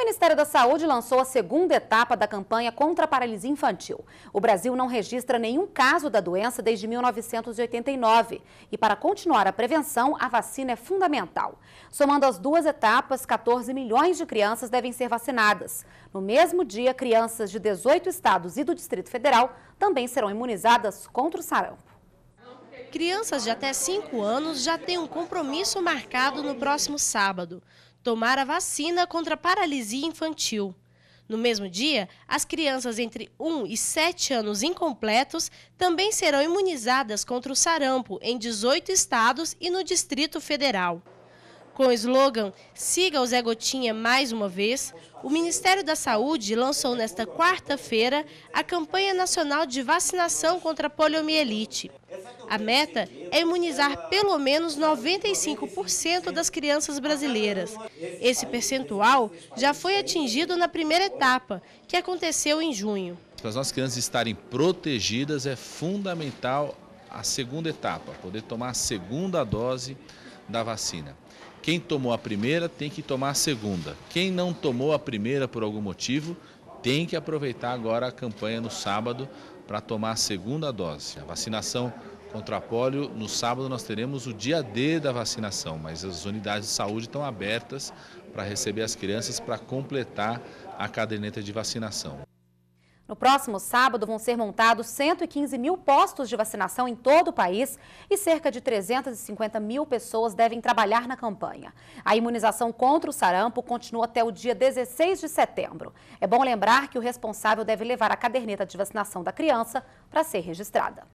O Ministério da Saúde lançou a segunda etapa da campanha contra a paralisia infantil. O Brasil não registra nenhum caso da doença desde 1989. E para continuar a prevenção, a vacina é fundamental. Somando as duas etapas, 14 milhões de crianças devem ser vacinadas. No mesmo dia, crianças de 18 estados e do Distrito Federal também serão imunizadas contra o sarampo. Crianças de até 5 anos já têm um compromisso marcado no próximo sábado tomar a vacina contra a paralisia infantil. No mesmo dia, as crianças entre 1 e 7 anos incompletos também serão imunizadas contra o sarampo em 18 estados e no Distrito Federal. Com o slogan Siga o Zé Gotinha mais uma vez, o Ministério da Saúde lançou nesta quarta-feira a campanha nacional de vacinação contra a poliomielite. A meta é imunizar pelo menos 95% das crianças brasileiras. Esse percentual já foi atingido na primeira etapa, que aconteceu em junho. Para as nossas crianças estarem protegidas, é fundamental a segunda etapa, poder tomar a segunda dose da vacina. Quem tomou a primeira tem que tomar a segunda. Quem não tomou a primeira por algum motivo tem que aproveitar agora a campanha no sábado para tomar a segunda dose. A vacinação Contra a polio, no sábado nós teremos o dia D da vacinação, mas as unidades de saúde estão abertas para receber as crianças para completar a caderneta de vacinação. No próximo sábado vão ser montados 115 mil postos de vacinação em todo o país e cerca de 350 mil pessoas devem trabalhar na campanha. A imunização contra o sarampo continua até o dia 16 de setembro. É bom lembrar que o responsável deve levar a caderneta de vacinação da criança para ser registrada.